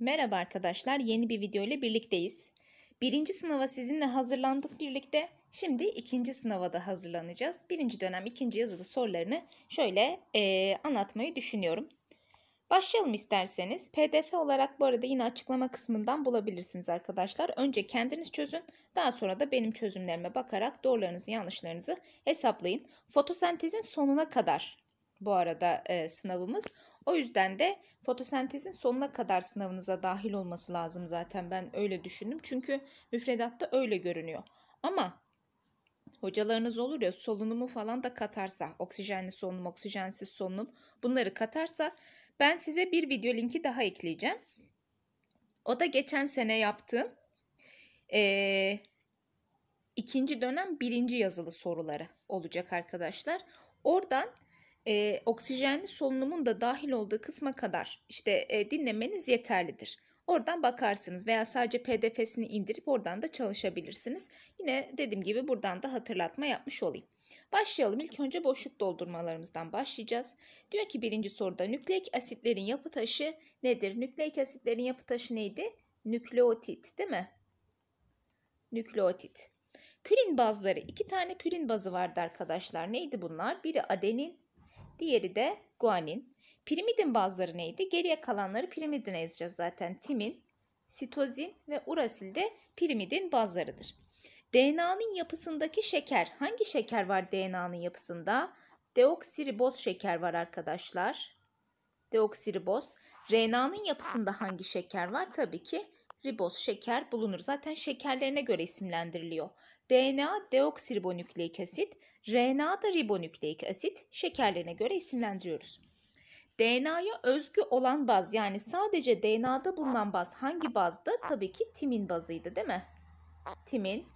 Merhaba arkadaşlar, yeni bir video ile birlikteyiz. Birinci sınava sizinle hazırlandık birlikte. Şimdi ikinci sınava da hazırlanacağız. Birinci dönem ikinci yazılı sorularını şöyle e, anlatmayı düşünüyorum. Başlayalım isterseniz. PDF olarak bu arada yine açıklama kısmından bulabilirsiniz arkadaşlar. Önce kendiniz çözün. Daha sonra da benim çözümlerime bakarak doğrularınızı yanlışlarınızı hesaplayın. Fotosentezin sonuna kadar bu arada e, sınavımız. O yüzden de fotosentezin sonuna kadar sınavınıza dahil olması lazım zaten ben öyle düşündüm. Çünkü müfredatta öyle görünüyor. Ama hocalarınız olur ya solunumu falan da katarsa oksijenli solunum, oksijensiz solunum bunları katarsa ben size bir video linki daha ekleyeceğim. O da geçen sene yaptığım e, ikinci dönem birinci yazılı soruları olacak arkadaşlar. Oradan e, oksijenli solunumun da dahil olduğu kısma kadar işte e, dinlemeniz yeterlidir. Oradan bakarsınız veya sadece pdf'sini indirip oradan da çalışabilirsiniz. Yine dediğim gibi buradan da hatırlatma yapmış olayım. Başlayalım. İlk önce boşluk doldurmalarımızdan başlayacağız. Diyor ki birinci soruda nükleik asitlerin yapı taşı nedir? Nükleik asitlerin yapı taşı neydi? Nükleotit değil mi? Nükleotit. Pürin bazları. iki tane pürin bazı vardı arkadaşlar. Neydi bunlar? Biri adenin, Diğeri de guanin. Pirimidin bazları neydi? Geriye kalanları pirimidine yazacağız zaten. Timin, sitozin ve urasil de pirimidin bazlarıdır. DNA'nın yapısındaki şeker. Hangi şeker var DNA'nın yapısında? Deoksiriboz şeker var arkadaşlar. Deoksiriboz. RNA'nın yapısında hangi şeker var? Tabii ki riboz şeker bulunur. Zaten şekerlerine göre isimlendiriliyor. DNA deoksiribonükleik asit, RNA da ribonükleik asit şekerlerine göre isimlendiriyoruz. DNA'ya özgü olan baz yani sadece DNA'da bulunan baz hangi bazda? Tabii ki timin bazıydı değil mi? Timin.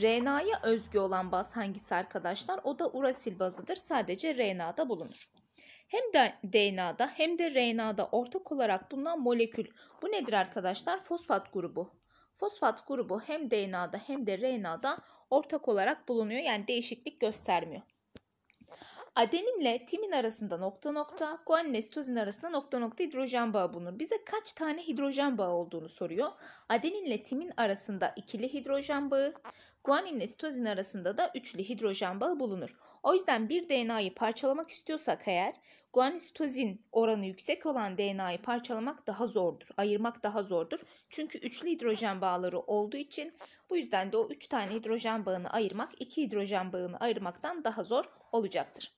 RNA'ya özgü olan baz hangisi arkadaşlar? O da urasil bazıdır. Sadece RNA'da bulunur. Hem de DNA'da hem de RNA'da ortak olarak bulunan molekül. Bu nedir arkadaşlar? Fosfat grubu. Fosfat grubu hem DNA'da hem de RNA'da ortak olarak bulunuyor. Yani değişiklik göstermiyor. Adeninle timin arasında nokta nokta, guaninle sitozin arasında nokta nokta hidrojen bağı bulunur. Bize kaç tane hidrojen bağı olduğunu soruyor. Adeninle timin arasında ikili hidrojen bağı, Guaninle sitozin arasında da üçlü hidrojen bağı bulunur. O yüzden bir DNA'yı parçalamak istiyorsak eğer guanin sitozin oranı yüksek olan DNA'yı parçalamak daha zordur. Ayırmak daha zordur. Çünkü üçlü hidrojen bağları olduğu için bu yüzden de o üç tane hidrojen bağını ayırmak iki hidrojen bağını ayırmaktan daha zor olacaktır.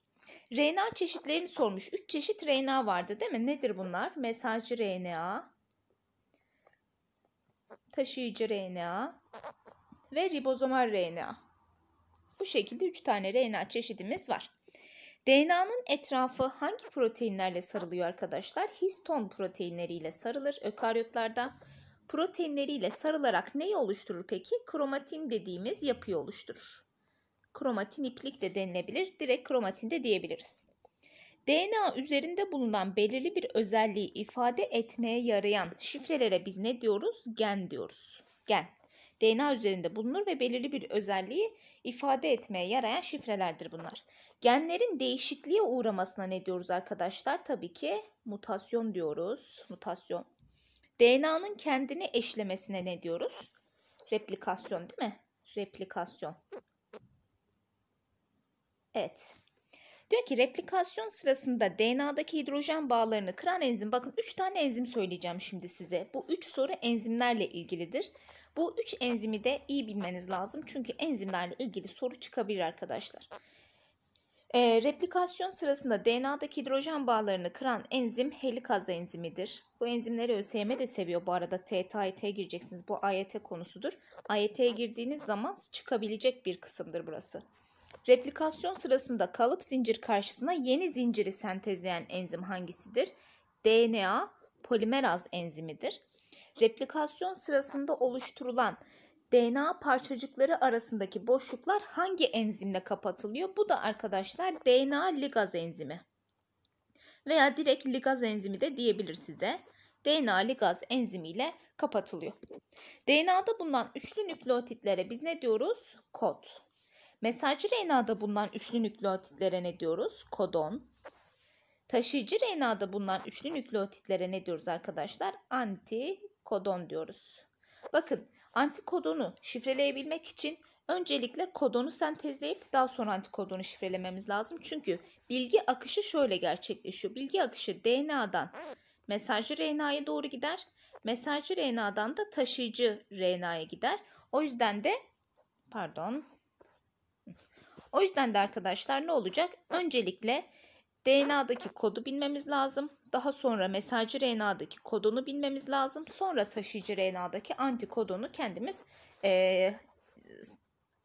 RNA çeşitlerini sormuş. Üç çeşit RNA vardı değil mi? Nedir bunlar? Mesajcı RNA, taşıyıcı RNA ve ribozomal RNA. Bu şekilde 3 tane RNA çeşidimiz var. DNA'nın etrafı hangi proteinlerle sarılıyor arkadaşlar? Histon proteinleriyle sarılır ökaryotlarda. Proteinleriyle sarılarak neyi oluşturur peki? Kromatin dediğimiz yapıyı oluşturur. Kromatin iplik de denilebilir. Direkt kromatin de diyebiliriz. DNA üzerinde bulunan belirli bir özelliği ifade etmeye yarayan şifrelere biz ne diyoruz? Gen diyoruz. Gen. DNA üzerinde bulunur ve belirli bir özelliği ifade etmeye yarayan şifrelerdir bunlar. Genlerin değişikliğe uğramasına ne diyoruz arkadaşlar? Tabii ki mutasyon diyoruz. Mutasyon. DNA'nın kendini eşlemesine ne diyoruz? Replikasyon değil mi? Replikasyon. Evet. Diyor ki replikasyon sırasında DNA'daki hidrojen bağlarını kıran enzim. Bakın 3 tane enzim söyleyeceğim şimdi size. Bu 3 soru enzimlerle ilgilidir. Bu üç enzimi de iyi bilmeniz lazım. Çünkü enzimlerle ilgili soru çıkabilir arkadaşlar. E, replikasyon sırasında DNA'daki hidrojen bağlarını kıran enzim helikaz enzimidir. Bu enzimleri ÖSYM de seviyor bu arada. TTAYT'ye gireceksiniz. Bu AYT konusudur. AYT'ye girdiğiniz zaman çıkabilecek bir kısımdır burası. Replikasyon sırasında kalıp zincir karşısına yeni zinciri sentezleyen enzim hangisidir? DNA polimeraz enzimidir. Replikasyon sırasında oluşturulan DNA parçacıkları arasındaki boşluklar hangi enzimle kapatılıyor? Bu da arkadaşlar DNA ligaz enzimi. Veya direkt ligaz enzimi de diyebilir size. DNA ligaz enzimi ile kapatılıyor. DNA'da bulunan üçlü nükleotitlere biz ne diyoruz? Kod. Mesajcı RNA'da bulunan üçlü nükleotitlere ne diyoruz? Kodon. Taşıyıcı RNA'da bulunan üçlü nükleotitlere ne diyoruz arkadaşlar? Anti kodon diyoruz. Bakın antikodonu şifreleyebilmek için öncelikle kodonu sentezleyip daha sonra antikodonu şifrelememiz lazım. Çünkü bilgi akışı şöyle gerçekleşiyor. Bilgi akışı DNA'dan mesajcı RNA'ya doğru gider. Mesajcı RNA'dan da taşıyıcı RNA'ya gider. O yüzden de pardon. O yüzden de arkadaşlar ne olacak? Öncelikle DNA'daki kodu bilmemiz lazım. Daha sonra mesajcı RNA'daki kodonu bilmemiz lazım. Sonra taşıyıcı RNA'daki antikodonu kendimiz e,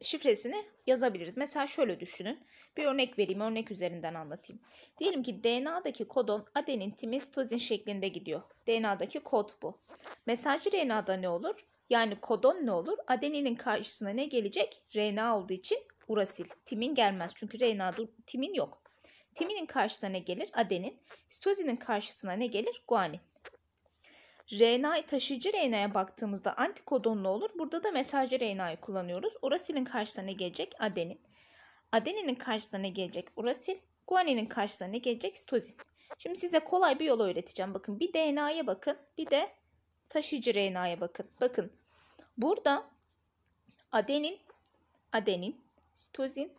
şifresini yazabiliriz. Mesela şöyle düşünün. Bir örnek vereyim, örnek üzerinden anlatayım. Diyelim ki DNA'daki kodon adenin, timin, sitozin şeklinde gidiyor. DNA'daki kod bu. Mesajcı RNA'da ne olur? Yani kodon ne olur? Adeninin karşısına ne gelecek? RNA olduğu için urasil. Timin gelmez çünkü RNA'da timin yok timinin karşısına ne gelir? Adenin. Sitozinin karşısına ne gelir? Guanin. RNA taşıyıcı RNA'ya baktığımızda antikodonlu olur. Burada da mesajcı RNA'yı kullanıyoruz. Urasilin karşısına ne gelecek? Adenin. Adeninin karşısına ne gelecek? Urasil. Guaninin karşısına ne gelecek? Sitozin. Şimdi size kolay bir yol öğreteceğim. Bakın bir DNA'ya bakın. Bir de taşıyıcı RNA'ya bakın. Bakın burada adenin, adenin, sitozin,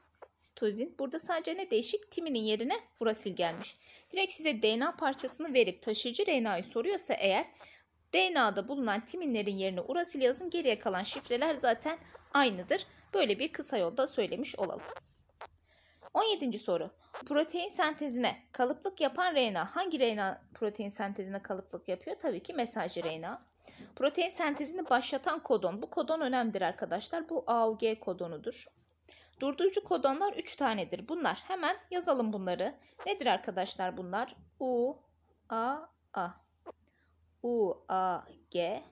sitozin. Burada sadece ne değişik? Timinin yerine urasil gelmiş. Direkt size DNA parçasını verip taşıyıcı RNA'yı soruyorsa eğer DNA'da bulunan timinlerin yerine urasil yazın geriye kalan şifreler zaten aynıdır. Böyle bir kısa yolda söylemiş olalım. 17. soru. Protein sentezine kalıplık yapan RNA hangi RNA protein sentezine kalıplık yapıyor? Tabii ki mesajcı RNA. Protein sentezini başlatan kodon. Bu kodon önemlidir arkadaşlar. Bu AUG kodonudur. Durdurucu kodonlar 3 tanedir. Bunlar hemen yazalım bunları. Nedir arkadaşlar bunlar? U, A, A. U, A, G.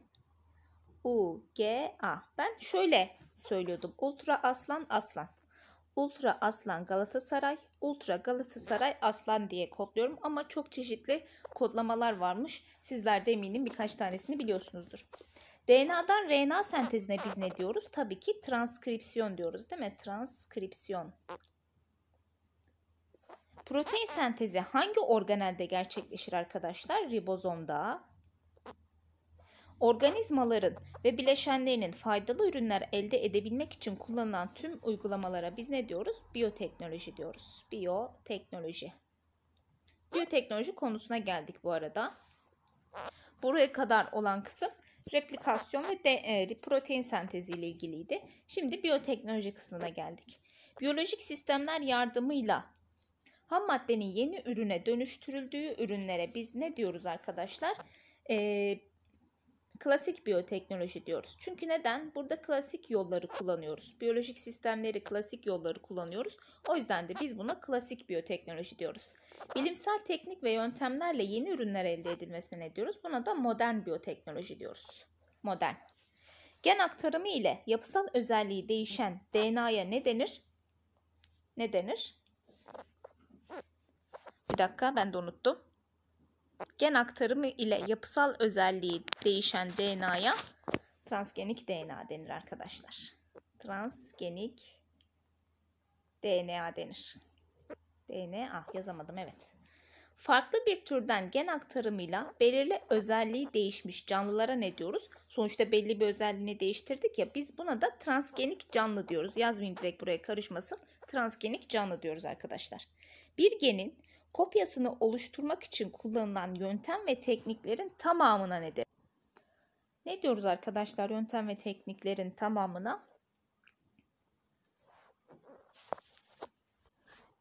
U, G, A. Ben şöyle söylüyordum. Ultra aslan aslan. Ultra Aslan Galatasaray, Ultra Galatasaray Aslan diye kodluyorum ama çok çeşitli kodlamalar varmış. Sizler de eminim birkaç tanesini biliyorsunuzdur. DNA'dan RNA sentezine biz ne diyoruz? Tabii ki transkripsiyon diyoruz değil mi? Transkripsiyon. Protein sentezi hangi organelde gerçekleşir arkadaşlar? Ribozomda. Organizmaların ve bileşenlerinin faydalı ürünler elde edebilmek için kullanılan tüm uygulamalara biz ne diyoruz? Biyoteknoloji diyoruz. Biyoteknoloji. Biyoteknoloji konusuna geldik bu arada. Buraya kadar olan kısım replikasyon ve de, e, protein sentezi ile ilgiliydi. Şimdi biyoteknoloji kısmına geldik. Biyolojik sistemler yardımıyla ham maddenin yeni ürüne dönüştürüldüğü ürünlere biz ne diyoruz arkadaşlar? E, klasik biyoteknoloji diyoruz. Çünkü neden? Burada klasik yolları kullanıyoruz. Biyolojik sistemleri klasik yolları kullanıyoruz. O yüzden de biz buna klasik biyoteknoloji diyoruz. Bilimsel teknik ve yöntemlerle yeni ürünler elde edilmesine ne diyoruz? Buna da modern biyoteknoloji diyoruz. Modern. Gen aktarımı ile yapısal özelliği değişen DNA'ya ne denir? Ne denir? Bir dakika ben de unuttum gen aktarımı ile yapısal özelliği değişen DNA'ya transgenik DNA denir arkadaşlar. Transgenik DNA denir. DNA yazamadım evet. Farklı bir türden gen aktarımıyla belirli özelliği değişmiş canlılara ne diyoruz? Sonuçta belli bir özelliğini değiştirdik ya biz buna da transgenik canlı diyoruz. Yazmayayım direkt buraya karışmasın. Transgenik canlı diyoruz arkadaşlar. Bir genin kopyasını oluşturmak için kullanılan yöntem ve tekniklerin tamamına ne de? Ne diyoruz arkadaşlar yöntem ve tekniklerin tamamına?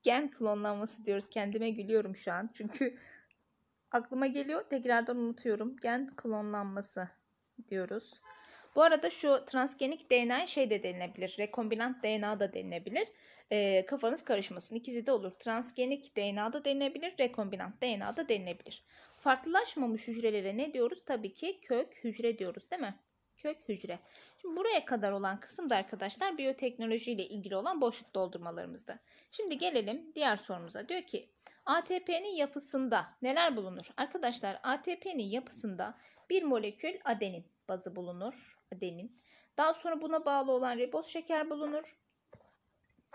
Gen klonlanması diyoruz. Kendime gülüyorum şu an. Çünkü aklıma geliyor tekrardan unutuyorum. Gen klonlanması diyoruz. Bu arada şu transgenik DNA şey de denilebilir. Rekombinant DNA da denilebilir. E, kafanız karışmasın. İkisi de olur. Transgenik DNA da denilebilir. Rekombinant DNA da denilebilir. Farklılaşmamış hücrelere ne diyoruz? Tabii ki kök hücre diyoruz değil mi? Kök hücre. Şimdi buraya kadar olan kısımda arkadaşlar biyoteknoloji ile ilgili olan boşluk doldurmalarımızda. Şimdi gelelim diğer sorumuza. Diyor ki ATP'nin yapısında neler bulunur? Arkadaşlar ATP'nin yapısında bir molekül adenin, bazı bulunur. Adenin. Daha sonra buna bağlı olan riboz şeker bulunur.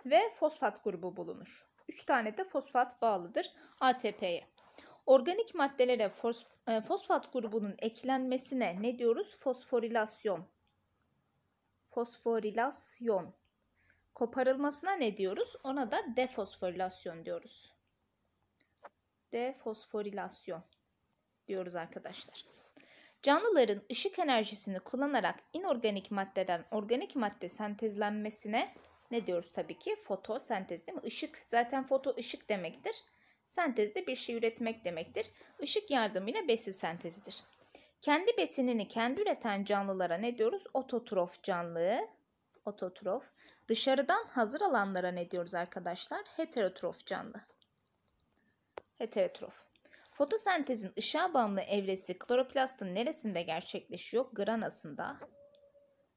Ve fosfat grubu bulunur. 3 tane de fosfat bağlıdır ATP'ye. Organik maddelere e, fosfat grubunun eklenmesine ne diyoruz? Fosforilasyon. Fosforilasyon. Koparılmasına ne diyoruz? Ona da defosforilasyon diyoruz. Defosforilasyon diyoruz arkadaşlar. Canlıların ışık enerjisini kullanarak inorganik maddeden organik madde sentezlenmesine ne diyoruz tabii ki? Fotosentez değil mi? Işık zaten foto ışık demektir. Sentezde bir şey üretmek demektir. Işık yardımıyla besin sentezidir. Kendi besinini kendi üreten canlılara ne diyoruz? Ototrof canlı. Ototrof. Dışarıdan hazır alanlara ne diyoruz arkadaşlar? Heterotrof canlı. Heterotrof. Fotosentezin ışığa bağımlı evresi kloroplastın neresinde gerçekleşiyor? Granasında.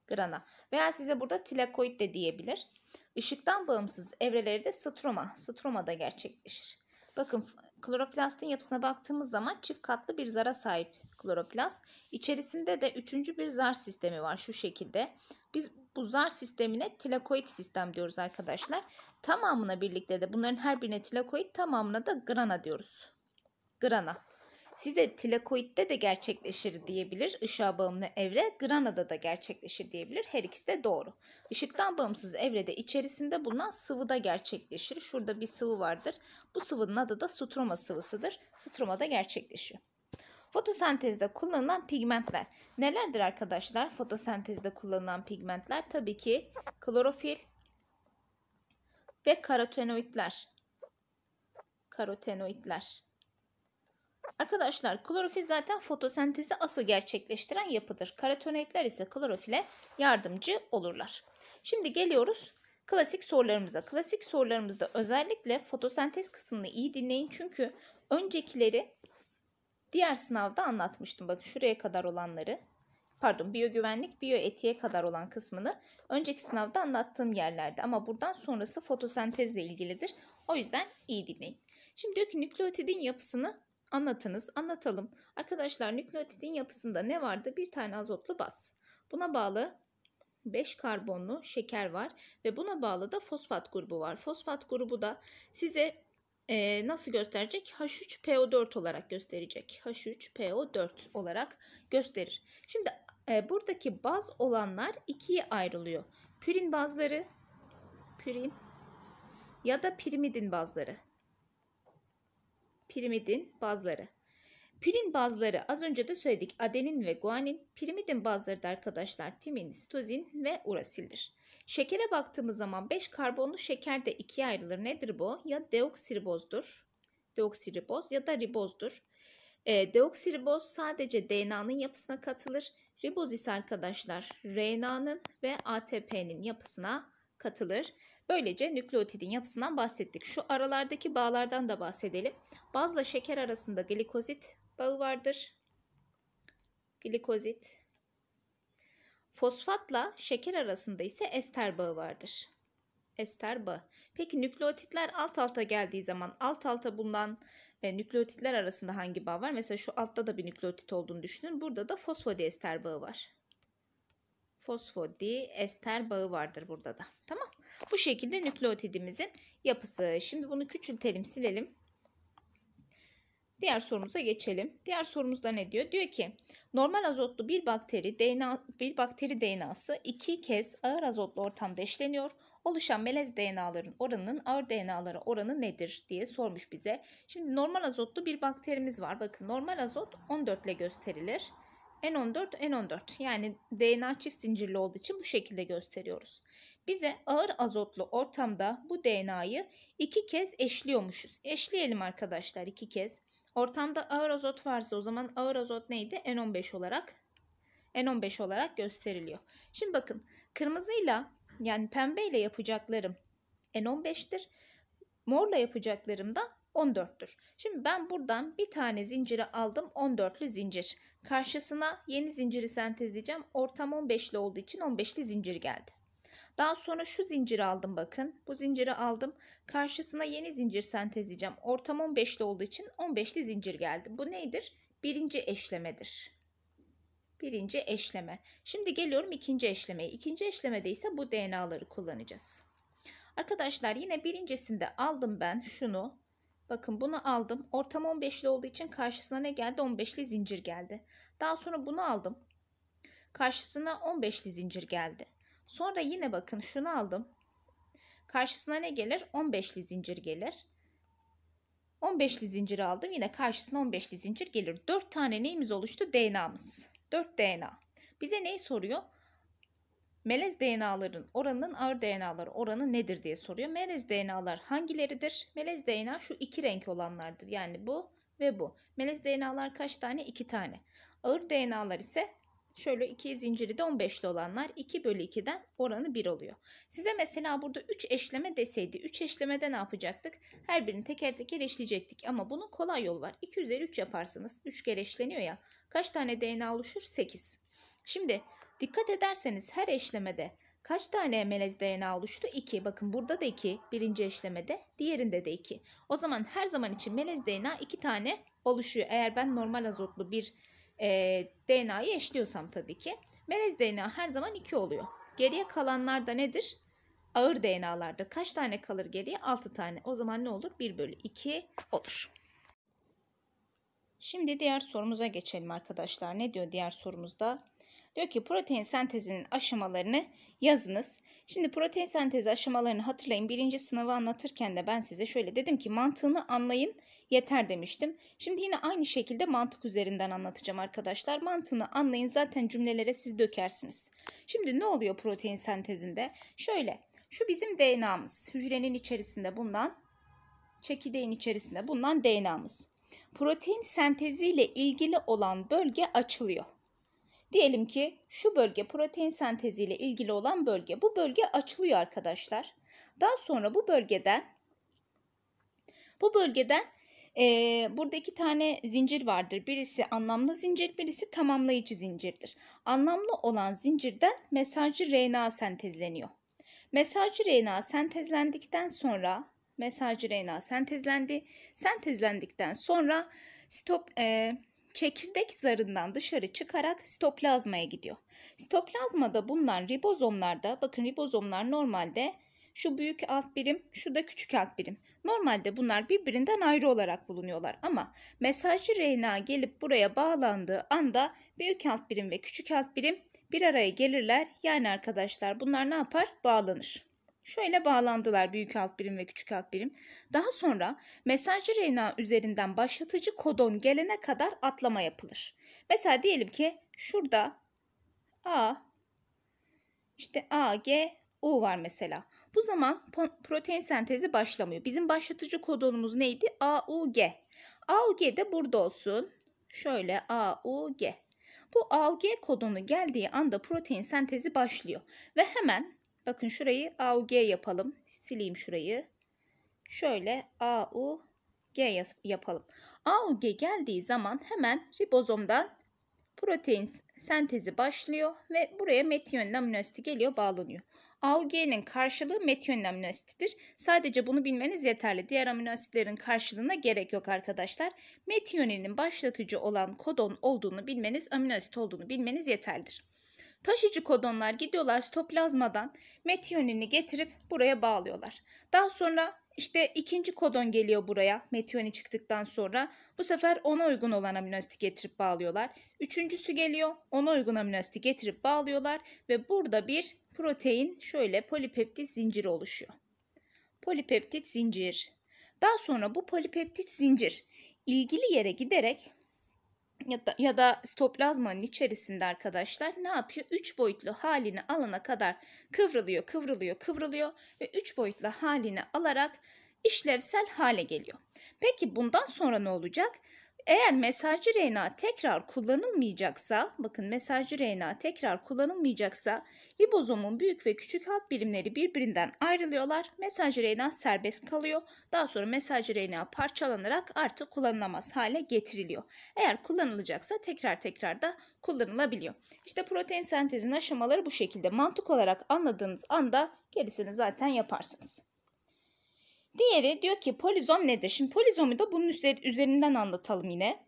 Grana. Veya size burada tilakoid de diyebilir. Işıktan bağımsız evreleri de stroma. stroma da gerçekleşir. Bakın kloroplastin yapısına baktığımız zaman çift katlı bir zara sahip kloroplast. İçerisinde de üçüncü bir zar sistemi var şu şekilde. Biz bu zar sistemine tilakoid sistem diyoruz arkadaşlar. Tamamına birlikte de bunların her birine tilakoid tamamına da grana diyoruz. Grana. Size tilakoitte de gerçekleşir diyebilir. Işığa bağımlı evre granada da gerçekleşir diyebilir. Her ikisi de doğru. Işıktan bağımsız evrede içerisinde bulunan sıvıda gerçekleşir. Şurada bir sıvı vardır. Bu sıvının adı da stroma sıvısıdır. da gerçekleşiyor. Fotosentezde kullanılan pigmentler. Nelerdir arkadaşlar? Fotosentezde kullanılan pigmentler tabii ki klorofil ve karotenoidler. Karotenoidler. Arkadaşlar klorofil zaten fotosentezi asıl gerçekleştiren yapıdır. Karotenoidler ise klorofile yardımcı olurlar. Şimdi geliyoruz klasik sorularımıza. Klasik sorularımızda özellikle fotosentez kısmını iyi dinleyin. Çünkü öncekileri diğer sınavda anlatmıştım. Bakın şuraya kadar olanları. Pardon biyogüvenlik, biyoetiğe kadar olan kısmını önceki sınavda anlattığım yerlerde ama buradan sonrası fotosentezle ilgilidir. O yüzden iyi dinleyin. Şimdi diyor ki nükleotidin yapısını anlatınız, anlatalım. Arkadaşlar nükleotidin yapısında ne vardı? Bir tane azotlu bas. Buna bağlı 5 karbonlu şeker var ve buna bağlı da fosfat grubu var. Fosfat grubu da size e, nasıl gösterecek? H3PO4 olarak gösterecek. H3PO4 olarak gösterir. Şimdi e, buradaki baz olanlar ikiye ayrılıyor. Pürin bazları, pürin ya da pirimidin bazları pirimidin bazları. Pirin bazları az önce de söyledik adenin ve guanin, pirimidin bazları da arkadaşlar timin, sitozin ve urasildir. Şekere baktığımız zaman 5 karbonlu şeker de ikiye ayrılır. Nedir bu? Ya deoksiribozdur, deoksiriboz ya da ribozdur. E, deoksiriboz sadece DNA'nın yapısına katılır. Riboz ise arkadaşlar RNA'nın ve ATP'nin yapısına katılır. Böylece nükleotidin yapısından bahsettik. Şu aralardaki bağlardan da bahsedelim. Bazla şeker arasında glikozit bağı vardır. Glikozit. Fosfatla şeker arasında ise ester bağı vardır. Ester bağı. Peki nükleotitler alt alta geldiği zaman alt alta bulunan e, nükleotitler arasında hangi bağ var? Mesela şu altta da bir nükleotit olduğunu düşünün. Burada da fosfodiester bağı var ester bağı vardır burada da. Tamam. Bu şekilde nükleotidimizin yapısı. Şimdi bunu küçültelim, silelim. Diğer sorumuza geçelim. Diğer sorumuzda ne diyor? Diyor ki normal azotlu bir bakteri DNA bir bakteri DNA'sı iki kez ağır azotlu ortamda eşleniyor. Oluşan melez DNA'ların oranının ağır DNA'lara oranı nedir diye sormuş bize. Şimdi normal azotlu bir bakterimiz var. Bakın normal azot 14 ile gösterilir. N14, N14 yani DNA çift zincirli olduğu için bu şekilde gösteriyoruz. Bize ağır azotlu ortamda bu DNA'yı iki kez eşliyormuşuz. Eşleyelim arkadaşlar iki kez. Ortamda ağır azot varsa o zaman ağır azot neydi? N15 olarak N15 olarak gösteriliyor. Şimdi bakın kırmızıyla yani pembeyle yapacaklarım N15'tir. Morla yapacaklarım da 14'tür. Şimdi ben buradan bir tane zinciri aldım 14'lü zincir. Karşısına yeni zinciri sentezleyeceğim. Ortam 15'li olduğu için 15'li zincir geldi. Daha sonra şu zinciri aldım bakın. Bu zinciri aldım. Karşısına yeni zincir sentezleyeceğim. Ortam 15'li olduğu için 15'li zincir geldi. Bu nedir? Birinci eşlemedir. Birinci eşleme. Şimdi geliyorum ikinci eşlemeye. İkinci eşlemede ise bu DNA'ları kullanacağız. Arkadaşlar yine birincisinde aldım ben şunu. Bakın bunu aldım. Ortam 15'li olduğu için karşısına ne geldi? 15'li zincir geldi. Daha sonra bunu aldım. Karşısına 15'li zincir geldi. Sonra yine bakın şunu aldım. Karşısına ne gelir? 15'li zincir gelir. 15'li zincir aldım. Yine karşısına 15'li zincir gelir. 4 tane neyimiz oluştu? DNA'mız. 4 DNA. Bize neyi soruyor? Melez DNA'ların oranının ağır DNA'lar oranı nedir diye soruyor. Melez DNA'lar hangileridir? Melez DNA şu iki renk olanlardır. Yani bu ve bu. Melez DNA'lar kaç tane? İki tane. Ağır DNA'lar ise şöyle iki zinciri de 15'li olanlar 2 bölü 2'den oranı 1 oluyor. Size mesela burada 3 eşleme deseydi 3 eşlemede ne yapacaktık? Her birini teker teker eşleyecektik ama bunun kolay yolu var. 2 üzeri 3 yaparsınız. 3 kere eşleniyor ya. Kaç tane DNA oluşur? 8. Şimdi Dikkat ederseniz her eşlemede kaç tane melez DNA oluştu? 2. Bakın burada da 2. Birinci eşlemede. Diğerinde de 2. O zaman her zaman için melez DNA 2 tane oluşuyor. Eğer ben normal azotlu bir e, DNA'yı eşliyorsam tabii ki. Melez DNA her zaman 2 oluyor. Geriye kalanlar da nedir? Ağır DNA'larda kaç tane kalır geriye? 6 tane. O zaman ne olur? 1 bölü 2 olur. Şimdi diğer sorumuza geçelim arkadaşlar. Ne diyor diğer sorumuzda? Diyor ki protein sentezinin aşamalarını yazınız. Şimdi protein sentezi aşamalarını hatırlayın. Birinci sınavı anlatırken de ben size şöyle dedim ki mantığını anlayın yeter demiştim. Şimdi yine aynı şekilde mantık üzerinden anlatacağım arkadaşlar. Mantığını anlayın zaten cümlelere siz dökersiniz. Şimdi ne oluyor protein sentezinde? Şöyle şu bizim DNA'mız. Hücrenin içerisinde bundan çekirdeğin içerisinde bulunan DNA'mız. Protein senteziyle ilgili olan bölge açılıyor. Diyelim ki şu bölge protein senteziyle ilgili olan bölge. Bu bölge açılıyor arkadaşlar. Daha sonra bu bölgeden bu bölgeden e, burada iki tane zincir vardır. Birisi anlamlı zincir, birisi tamamlayıcı zincirdir. Anlamlı olan zincirden mesajcı RNA sentezleniyor. Mesajcı RNA sentezlendikten sonra mesajcı RNA sentezlendi. Sentezlendikten sonra stop e, çekirdek zarından dışarı çıkarak sitoplazmaya gidiyor. Sitoplazmada bunlar ribozomlarda bakın ribozomlar normalde şu büyük alt birim, şu da küçük alt birim. Normalde bunlar birbirinden ayrı olarak bulunuyorlar ama mesajcı RNA gelip buraya bağlandığı anda büyük alt birim ve küçük alt birim bir araya gelirler. Yani arkadaşlar bunlar ne yapar? Bağlanır. Şöyle bağlandılar büyük alt birim ve küçük alt birim. Daha sonra mesajcı RNA üzerinden başlatıcı kodon gelene kadar atlama yapılır. Mesela diyelim ki şurada A işte A, G, U var mesela. Bu zaman protein sentezi başlamıyor. Bizim başlatıcı kodonumuz neydi? AUG. AUG de burada olsun. Şöyle AUG. Bu AUG kodonu geldiği anda protein sentezi başlıyor ve hemen Bakın şurayı AUG yapalım. Sileyim şurayı. Şöyle AUG yapalım. AUG geldiği zaman hemen ribozomdan protein sentezi başlıyor ve buraya metionin aminoasiti geliyor bağlanıyor. AUG'nin karşılığı metionin aminoasitidir. Sadece bunu bilmeniz yeterli. Diğer aminoasitlerin karşılığına gerek yok arkadaşlar. Metioninin başlatıcı olan kodon olduğunu bilmeniz, aminoasit olduğunu bilmeniz yeterlidir. Taşıcı kodonlar gidiyorlar sitoplazmadan metiyonini getirip buraya bağlıyorlar. Daha sonra işte ikinci kodon geliyor buraya metiyoni çıktıktan sonra. Bu sefer ona uygun olan amino getirip bağlıyorlar. Üçüncüsü geliyor ona uygun amino getirip bağlıyorlar. Ve burada bir protein şöyle polipeptit zinciri oluşuyor. Polipeptit zincir. Daha sonra bu polipeptit zincir ilgili yere giderek ya da, ya da stoplazmanın içerisinde arkadaşlar ne yapıyor? 3 boyutlu halini alana kadar kıvrılıyor, kıvrılıyor, kıvrılıyor ve 3 boyutlu halini alarak işlevsel hale geliyor. Peki bundan sonra ne olacak? Eğer mesajcı RNA tekrar kullanılmayacaksa, bakın mesajcı RNA tekrar kullanılmayacaksa ribozomun büyük ve küçük alt birimleri birbirinden ayrılıyorlar. Mesajcı RNA serbest kalıyor. Daha sonra mesajcı RNA parçalanarak artık kullanılamaz hale getiriliyor. Eğer kullanılacaksa tekrar tekrar da kullanılabiliyor. İşte protein sentezinin aşamaları bu şekilde. Mantık olarak anladığınız anda gerisini zaten yaparsınız. Diğeri diyor ki polizom nedir? Şimdi polizomu da bunun üzerinden anlatalım yine.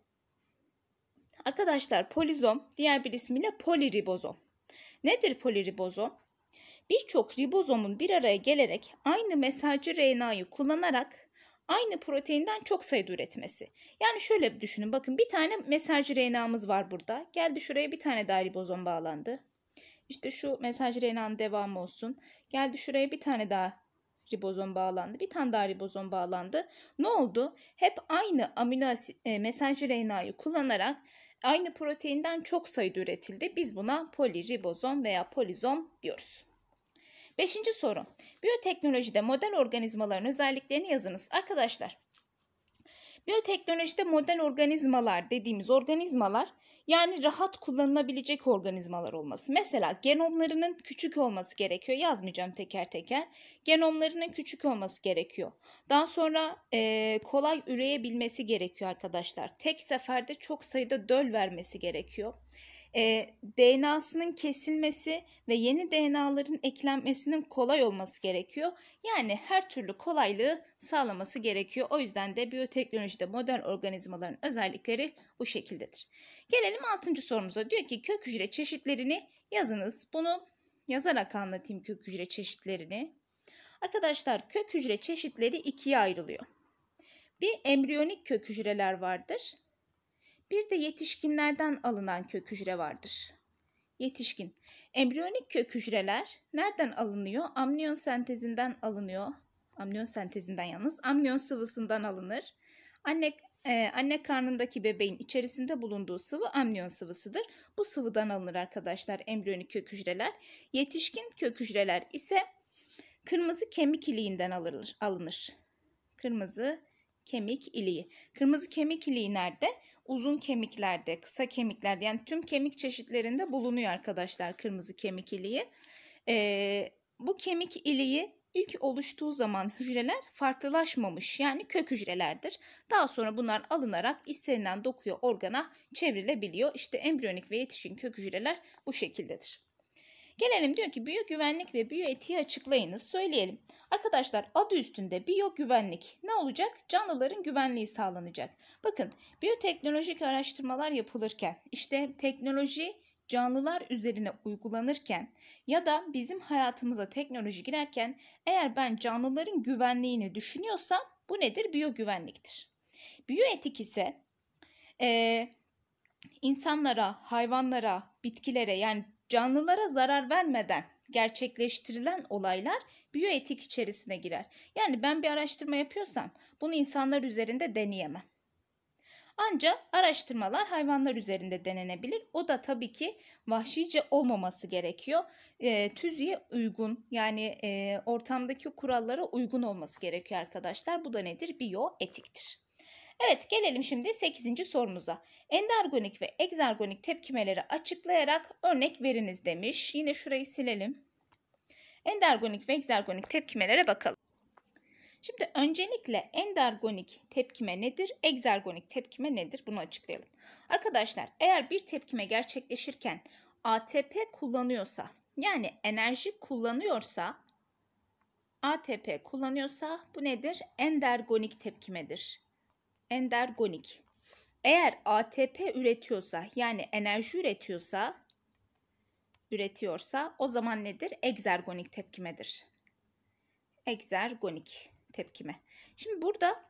Arkadaşlar polizom diğer bir ismiyle poliribozom. Nedir poliribozom? Birçok ribozomun bir araya gelerek aynı mesajcı RNA'yı kullanarak aynı proteinden çok sayıda üretmesi. Yani şöyle düşünün bakın bir tane mesajcı RNA'mız var burada. Geldi şuraya bir tane daha ribozom bağlandı. İşte şu mesajcı RNA'nın devamı olsun. Geldi şuraya bir tane daha ribozom bağlandı. Bir tane daha ribozom bağlandı. Ne oldu? Hep aynı amino asit, e, mesajcı RNA'yı kullanarak aynı proteinden çok sayıda üretildi. Biz buna poliribozom veya polizom diyoruz. Beşinci soru. Biyoteknolojide model organizmaların özelliklerini yazınız. Arkadaşlar Biyoteknolojide model organizmalar dediğimiz organizmalar yani rahat kullanılabilecek organizmalar olması. Mesela genomlarının küçük olması gerekiyor. Yazmayacağım teker teker. Genomlarının küçük olması gerekiyor. Daha sonra e, kolay üreyebilmesi gerekiyor arkadaşlar. Tek seferde çok sayıda döl vermesi gerekiyor e, DNA'sının kesilmesi ve yeni DNA'ların eklenmesinin kolay olması gerekiyor. Yani her türlü kolaylığı sağlaması gerekiyor. O yüzden de biyoteknolojide modern organizmaların özellikleri bu şekildedir. Gelelim 6. sorumuza. Diyor ki kök hücre çeşitlerini yazınız. Bunu yazarak anlatayım kök hücre çeşitlerini. Arkadaşlar kök hücre çeşitleri ikiye ayrılıyor. Bir embriyonik kök hücreler vardır. Bir de yetişkinlerden alınan kök hücre vardır. Yetişkin. Embriyonik kök hücreler nereden alınıyor? Amniyon sentezinden alınıyor. Amniyon sentezinden yalnız. Amniyon sıvısından alınır. Anne e, anne karnındaki bebeğin içerisinde bulunduğu sıvı amniyon sıvısıdır. Bu sıvıdan alınır arkadaşlar embriyonik kök hücreler. Yetişkin kök hücreler ise kırmızı kemik iliğinden alınır. alınır. Kırmızı kemik iliği. Kırmızı kemik iliği nerede? Uzun kemiklerde, kısa kemiklerde yani tüm kemik çeşitlerinde bulunuyor arkadaşlar kırmızı kemik iliği. Ee, bu kemik iliği ilk oluştuğu zaman hücreler farklılaşmamış yani kök hücrelerdir. Daha sonra bunlar alınarak istenilen dokuya organa çevrilebiliyor. İşte embriyonik ve yetişkin kök hücreler bu şekildedir. Gelelim diyor ki biyo güvenlik ve biyo etiği açıklayınız. Söyleyelim. Arkadaşlar adı üstünde biyo güvenlik ne olacak? Canlıların güvenliği sağlanacak. Bakın biyoteknolojik araştırmalar yapılırken işte teknoloji canlılar üzerine uygulanırken ya da bizim hayatımıza teknoloji girerken eğer ben canlıların güvenliğini düşünüyorsam bu nedir? biyo güvenliktir biyo etik ise e, insanlara, hayvanlara, bitkilere yani canlılara zarar vermeden gerçekleştirilen olaylar biyoetik içerisine girer. Yani ben bir araştırma yapıyorsam bunu insanlar üzerinde deneyemem. Ancak araştırmalar hayvanlar üzerinde denenebilir. O da tabii ki vahşice olmaması gerekiyor. E, tüzüğe uygun yani e, ortamdaki kurallara uygun olması gerekiyor arkadaşlar. Bu da nedir? Biyoetiktir. Evet gelelim şimdi 8. sorumuza. Endergonik ve egzergonik tepkimeleri açıklayarak örnek veriniz demiş. Yine şurayı silelim. Endergonik ve egzergonik tepkimelere bakalım. Şimdi öncelikle endergonik tepkime nedir? Egzergonik tepkime nedir? Bunu açıklayalım. Arkadaşlar eğer bir tepkime gerçekleşirken ATP kullanıyorsa yani enerji kullanıyorsa ATP kullanıyorsa bu nedir? Endergonik tepkimedir endergonik. Eğer ATP üretiyorsa yani enerji üretiyorsa üretiyorsa o zaman nedir? Egzergonik tepkimedir. Egzergonik tepkime. Şimdi burada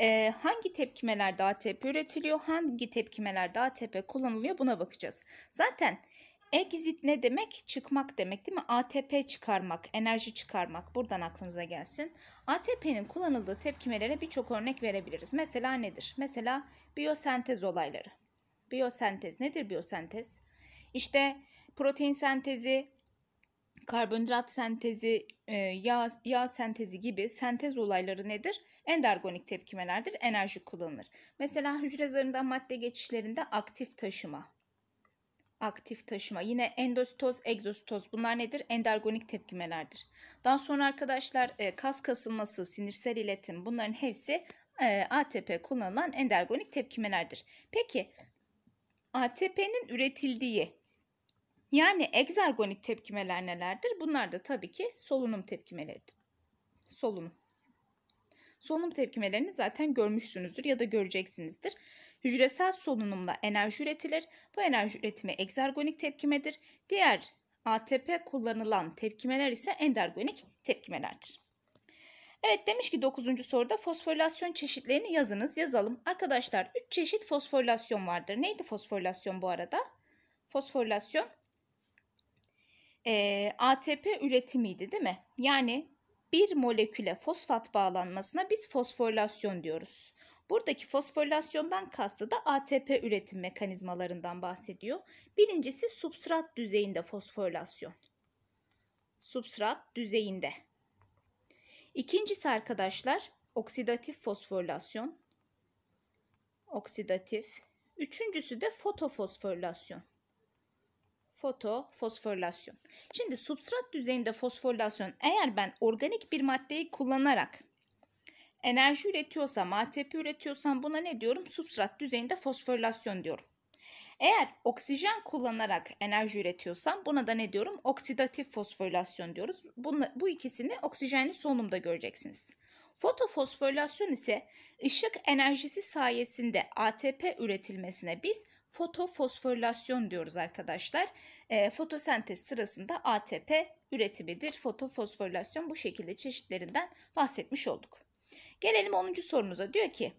e, hangi tepkimelerde ATP üretiliyor, hangi tepkimelerde ATP kullanılıyor buna bakacağız. Zaten Exit ne demek? Çıkmak demek değil mi? ATP çıkarmak, enerji çıkarmak. Buradan aklınıza gelsin. ATP'nin kullanıldığı tepkimelere birçok örnek verebiliriz. Mesela nedir? Mesela biyosentez olayları. Biyosentez nedir biyosentez? İşte protein sentezi, karbonhidrat sentezi, e, yağ, yağ sentezi gibi sentez olayları nedir? Endergonik tepkimelerdir, enerji kullanılır. Mesela hücre zarından madde geçişlerinde aktif taşıma, aktif taşıma. Yine endositoz, egzositoz bunlar nedir? Endergonik tepkimelerdir. Daha sonra arkadaşlar e, kas kasılması, sinirsel iletim bunların hepsi e, ATP kullanılan endergonik tepkimelerdir. Peki ATP'nin üretildiği yani egzergonik tepkimeler nelerdir? Bunlar da tabii ki solunum tepkimeleridir. Solunum. Solunum tepkimelerini zaten görmüşsünüzdür ya da göreceksinizdir. Hücresel solunumla enerji üretilir. Bu enerji üretimi egzergonik tepkimedir. Diğer ATP kullanılan tepkimeler ise endergonik tepkimelerdir. Evet demiş ki 9. soruda fosforilasyon çeşitlerini yazınız. Yazalım. Arkadaşlar 3 çeşit fosforilasyon vardır. Neydi fosforilasyon bu arada? Fosforilasyon e, ATP üretimiydi değil mi? Yani bir moleküle fosfat bağlanmasına biz fosforilasyon diyoruz. Buradaki fosforilasyondan kastı da ATP üretim mekanizmalarından bahsediyor. Birincisi substrat düzeyinde fosforilasyon. Substrat düzeyinde. İkincisi arkadaşlar oksidatif fosforilasyon. Oksidatif. Üçüncüsü de fotofosforilasyon fotofosforilasyon. Şimdi substrat düzeyinde fosforilasyon eğer ben organik bir maddeyi kullanarak enerji üretiyorsam, ATP üretiyorsam buna ne diyorum? Substrat düzeyinde fosforilasyon diyorum. Eğer oksijen kullanarak enerji üretiyorsam buna da ne diyorum? Oksidatif fosforilasyon diyoruz. Bunla, bu ikisini oksijenli solunumda göreceksiniz. Fotofosforilasyon ise ışık enerjisi sayesinde ATP üretilmesine biz fotofosforilasyon diyoruz arkadaşlar. E, fotosentez sırasında ATP üretimidir. Fotofosforilasyon bu şekilde çeşitlerinden bahsetmiş olduk. Gelelim 10. sorumuza. Diyor ki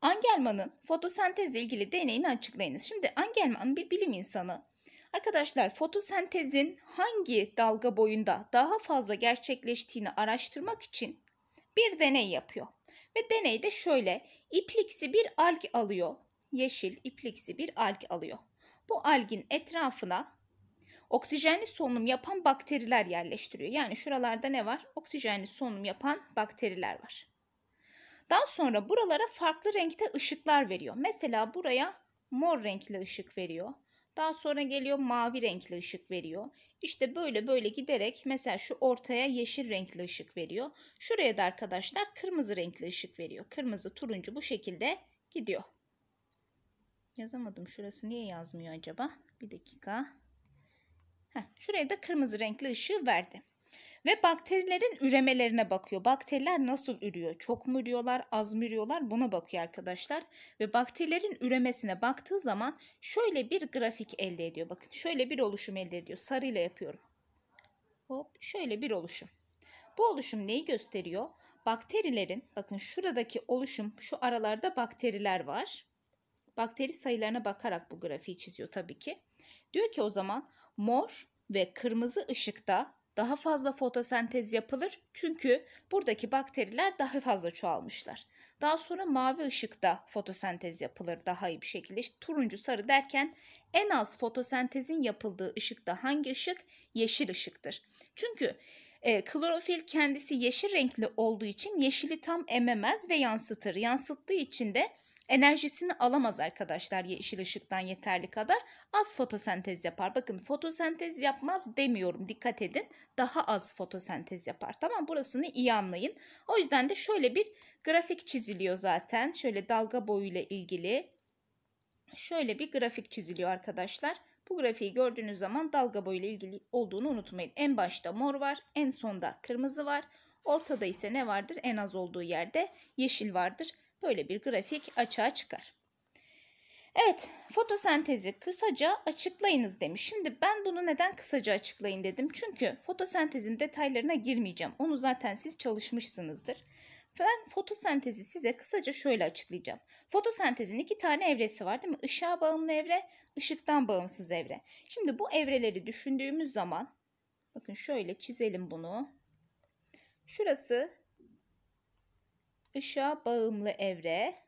Angelman'ın fotosentezle ilgili deneyini açıklayınız. Şimdi Angelman bir bilim insanı. Arkadaşlar fotosentezin hangi dalga boyunda daha fazla gerçekleştiğini araştırmak için bir deney yapıyor. Ve deneyde şöyle ipliksi bir alg alıyor. Yeşil ipliksi bir alg alıyor. Bu algin etrafına oksijenli solunum yapan bakteriler yerleştiriyor. Yani şuralarda ne var? Oksijenli solunum yapan bakteriler var. Daha sonra buralara farklı renkte ışıklar veriyor. Mesela buraya mor renkli ışık veriyor. Daha sonra geliyor mavi renkli ışık veriyor. İşte böyle böyle giderek mesela şu ortaya yeşil renkli ışık veriyor. Şuraya da arkadaşlar kırmızı renkli ışık veriyor. Kırmızı, turuncu bu şekilde gidiyor. Yazamadım. Şurası niye yazmıyor acaba? Bir dakika. Heh, şuraya da kırmızı renkli ışığı verdi. Ve bakterilerin üremelerine bakıyor. Bakteriler nasıl ürüyor? Çok mu ürüyorlar, az mı ürüyorlar? Buna bakıyor arkadaşlar. Ve bakterilerin üremesine baktığı zaman şöyle bir grafik elde ediyor. Bakın şöyle bir oluşum elde ediyor. Sarıyla yapıyorum. Hop şöyle bir oluşum. Bu oluşum neyi gösteriyor? Bakterilerin bakın şuradaki oluşum şu aralarda bakteriler var bakteri sayılarına bakarak bu grafiği çiziyor tabii ki. Diyor ki o zaman mor ve kırmızı ışıkta daha fazla fotosentez yapılır çünkü buradaki bakteriler daha fazla çoğalmışlar. Daha sonra mavi ışıkta fotosentez yapılır daha iyi bir şekilde. İşte turuncu, sarı derken en az fotosentezin yapıldığı ışıkta hangi ışık? Yeşil ışıktır. Çünkü e, klorofil kendisi yeşil renkli olduğu için yeşili tam ememez ve yansıtır. Yansıttığı için de enerjisini alamaz arkadaşlar yeşil ışıktan yeterli kadar. Az fotosentez yapar. Bakın fotosentez yapmaz demiyorum. Dikkat edin. Daha az fotosentez yapar. Tamam burasını iyi anlayın. O yüzden de şöyle bir grafik çiziliyor zaten. Şöyle dalga boyuyla ilgili şöyle bir grafik çiziliyor arkadaşlar. Bu grafiği gördüğünüz zaman dalga boyu ile ilgili olduğunu unutmayın. En başta mor var, en sonda kırmızı var. Ortada ise ne vardır? En az olduğu yerde yeşil vardır böyle bir grafik açığa çıkar. Evet, fotosentezi kısaca açıklayınız demiş. Şimdi ben bunu neden kısaca açıklayın dedim? Çünkü fotosentezin detaylarına girmeyeceğim. Onu zaten siz çalışmışsınızdır. Ben fotosentezi size kısaca şöyle açıklayacağım. Fotosentezin iki tane evresi var değil mi? Işığa bağımlı evre, ışıktan bağımsız evre. Şimdi bu evreleri düşündüğümüz zaman bakın şöyle çizelim bunu. Şurası ışığa bağımlı evre.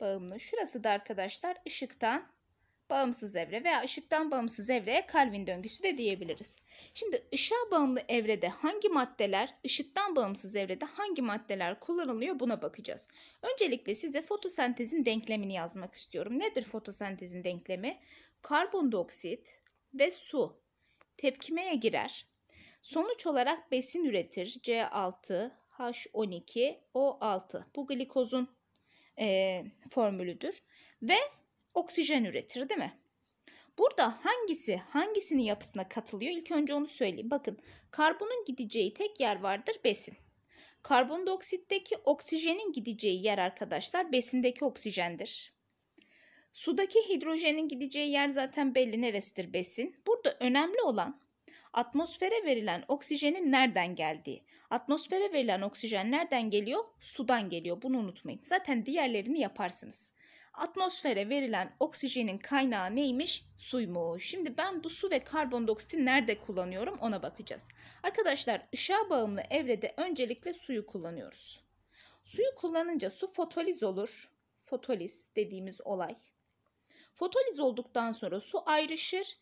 Bağımlı. Şurası da arkadaşlar ışıktan bağımsız evre veya ışıktan bağımsız evreye Calvin döngüsü de diyebiliriz. Şimdi ışığa bağımlı evrede hangi maddeler, ışıktan bağımsız evrede hangi maddeler kullanılıyor buna bakacağız. Öncelikle size fotosentezin denklemini yazmak istiyorum. Nedir fotosentezin denklemi? Karbondioksit ve su tepkimeye girer. Sonuç olarak besin üretir C6 H12O6. Bu glikozun e, formülüdür ve oksijen üretir değil mi? Burada hangisi hangisinin yapısına katılıyor? İlk önce onu söyleyeyim. Bakın karbonun gideceği tek yer vardır besin. Karbondioksitteki oksijenin gideceği yer arkadaşlar besindeki oksijendir. Sudaki hidrojenin gideceği yer zaten belli neresidir besin. Burada önemli olan atmosfere verilen oksijenin nereden geldiği. Atmosfere verilen oksijen nereden geliyor? Sudan geliyor. Bunu unutmayın. Zaten diğerlerini yaparsınız. Atmosfere verilen oksijenin kaynağı neymiş? Suymuş. Şimdi ben bu su ve karbondioksiti nerede kullanıyorum ona bakacağız. Arkadaşlar ışığa bağımlı evrede öncelikle suyu kullanıyoruz. Suyu kullanınca su fotoliz olur. Fotoliz dediğimiz olay. Fotoliz olduktan sonra su ayrışır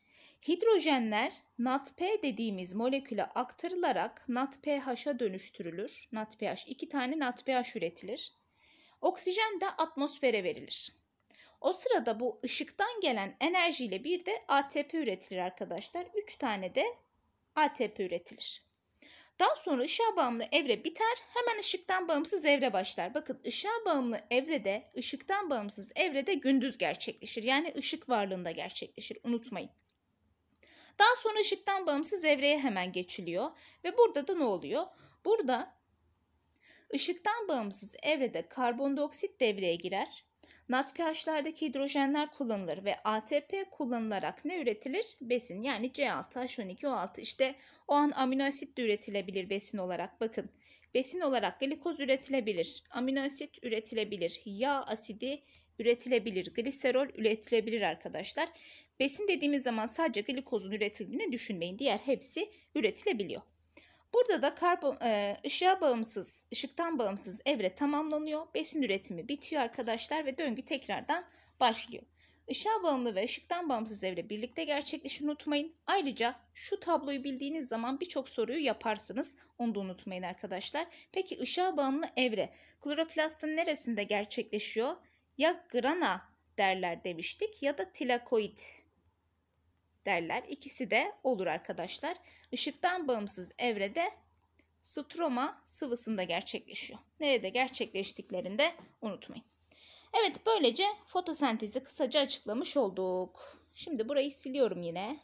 Hidrojenler NADP dediğimiz moleküle aktarılarak NADPH'a dönüştürülür. NADPH iki tane NADPH üretilir. Oksijen de atmosfere verilir. O sırada bu ışıktan gelen enerjiyle bir de ATP üretilir arkadaşlar. Üç tane de ATP üretilir. Daha sonra ışığa bağımlı evre biter. Hemen ışıktan bağımsız evre başlar. Bakın ışığa bağımlı evrede, ışıktan bağımsız evrede gündüz gerçekleşir. Yani ışık varlığında gerçekleşir. Unutmayın. Daha sonra ışıktan bağımsız evreye hemen geçiliyor ve burada da ne oluyor? Burada ışıktan bağımsız evrede karbondioksit devreye girer. Nat hidrojenler kullanılır ve ATP kullanılarak ne üretilir? Besin yani C6H12O6 işte o an amino asit de üretilebilir besin olarak bakın. Besin olarak glikoz üretilebilir, amino asit üretilebilir, yağ asidi üretilebilir. Gliserol üretilebilir arkadaşlar. Besin dediğimiz zaman sadece glikozun üretildiğini düşünmeyin. Diğer hepsi üretilebiliyor. Burada da karbon, e, ışığa bağımsız, ışıktan bağımsız evre tamamlanıyor. Besin üretimi bitiyor arkadaşlar ve döngü tekrardan başlıyor. Işığa bağımlı ve ışıktan bağımsız evre birlikte gerçekleşir unutmayın. Ayrıca şu tabloyu bildiğiniz zaman birçok soruyu yaparsınız. Onu da unutmayın arkadaşlar. Peki ışığa bağımlı evre kloroplastın neresinde gerçekleşiyor? ya grana derler demiştik ya da tilakoid derler. İkisi de olur arkadaşlar. Işıktan bağımsız evrede stroma sıvısında gerçekleşiyor. Nerede gerçekleştiklerini de unutmayın. Evet böylece fotosentezi kısaca açıklamış olduk. Şimdi burayı siliyorum yine.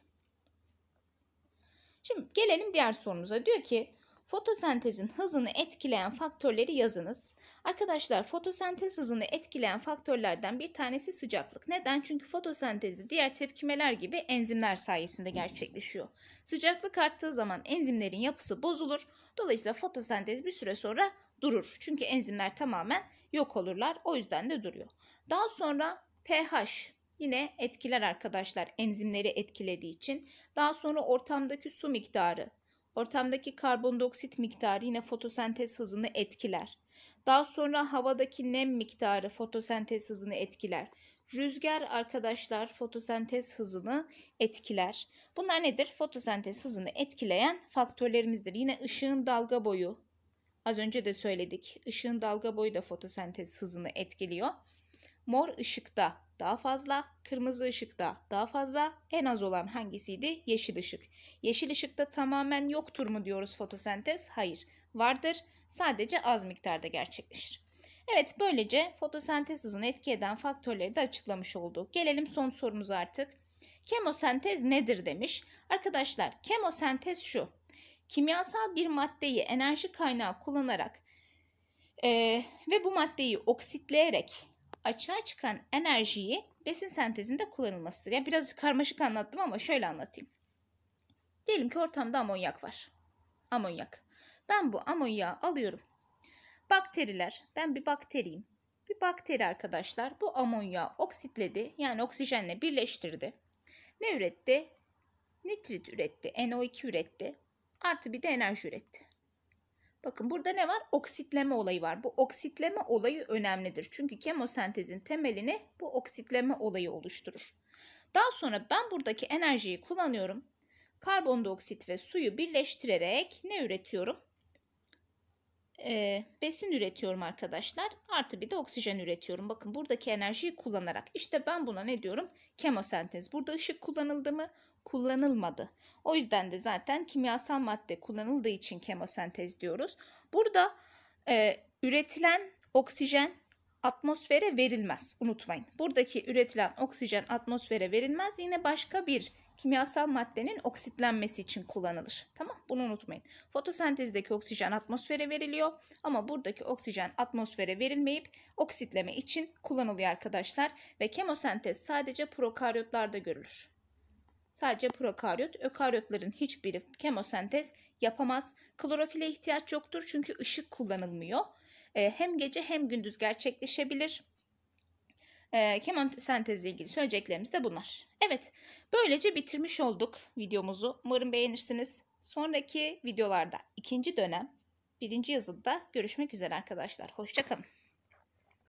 Şimdi gelelim diğer sorumuza. Diyor ki Fotosentezin hızını etkileyen faktörleri yazınız. Arkadaşlar fotosentez hızını etkileyen faktörlerden bir tanesi sıcaklık. Neden? Çünkü fotosentezde diğer tepkimeler gibi enzimler sayesinde gerçekleşiyor. Sıcaklık arttığı zaman enzimlerin yapısı bozulur. Dolayısıyla fotosentez bir süre sonra durur. Çünkü enzimler tamamen yok olurlar. O yüzden de duruyor. Daha sonra pH yine etkiler arkadaşlar enzimleri etkilediği için. Daha sonra ortamdaki su miktarı Ortamdaki karbondioksit miktarı yine fotosentez hızını etkiler. Daha sonra havadaki nem miktarı fotosentez hızını etkiler. Rüzgar arkadaşlar fotosentez hızını etkiler. Bunlar nedir? Fotosentez hızını etkileyen faktörlerimizdir. Yine ışığın dalga boyu. Az önce de söyledik. Işığın dalga boyu da fotosentez hızını etkiliyor. Mor ışıkta daha fazla, kırmızı ışıkta daha fazla, en az olan hangisiydi? Yeşil ışık. Yeşil ışıkta tamamen yoktur mu diyoruz fotosentez? Hayır, vardır. Sadece az miktarda gerçekleşir. Evet, böylece fotosentez hızını etki eden faktörleri de açıklamış olduk. Gelelim son sorumuza artık. Kemosentez nedir demiş. Arkadaşlar, kemosentez şu. Kimyasal bir maddeyi enerji kaynağı kullanarak e, ve bu maddeyi oksitleyerek açığa çıkan enerjiyi besin sentezinde kullanılmasıdır. Ya yani biraz karmaşık anlattım ama şöyle anlatayım. Diyelim ki ortamda amonyak var. Amonyak. Ben bu amonyağı alıyorum. Bakteriler, ben bir bakteriyim. Bir bakteri arkadaşlar bu amonyağı oksitledi yani oksijenle birleştirdi. Ne üretti? Nitrit üretti, NO2 üretti. Artı bir de enerji üretti. Bakın burada ne var? Oksitleme olayı var. Bu oksitleme olayı önemlidir. Çünkü kemosentezin temelini bu oksitleme olayı oluşturur. Daha sonra ben buradaki enerjiyi kullanıyorum. Karbondioksit ve suyu birleştirerek ne üretiyorum? Ee, besin üretiyorum arkadaşlar. Artı bir de oksijen üretiyorum. Bakın buradaki enerjiyi kullanarak. İşte ben buna ne diyorum? Kemosentez. Burada ışık kullanıldı mı? kullanılmadı. O yüzden de zaten kimyasal madde kullanıldığı için kemosentez diyoruz. Burada e, üretilen oksijen atmosfere verilmez. Unutmayın. Buradaki üretilen oksijen atmosfere verilmez. Yine başka bir kimyasal maddenin oksitlenmesi için kullanılır. Tamam bunu unutmayın. Fotosentezdeki oksijen atmosfere veriliyor ama buradaki oksijen atmosfere verilmeyip oksitleme için kullanılıyor arkadaşlar ve kemosentez sadece prokaryotlarda görülür. Sadece prokaryot, ökaryotların hiçbiri kemosentez yapamaz. Klorofile ihtiyaç yoktur çünkü ışık kullanılmıyor. E, hem gece hem gündüz gerçekleşebilir. E, kemosentezle ilgili söyleyeceklerimiz de bunlar. Evet, böylece bitirmiş olduk videomuzu. Umarım beğenirsiniz. Sonraki videolarda ikinci dönem birinci yazıda görüşmek üzere arkadaşlar. Hoşçakalın.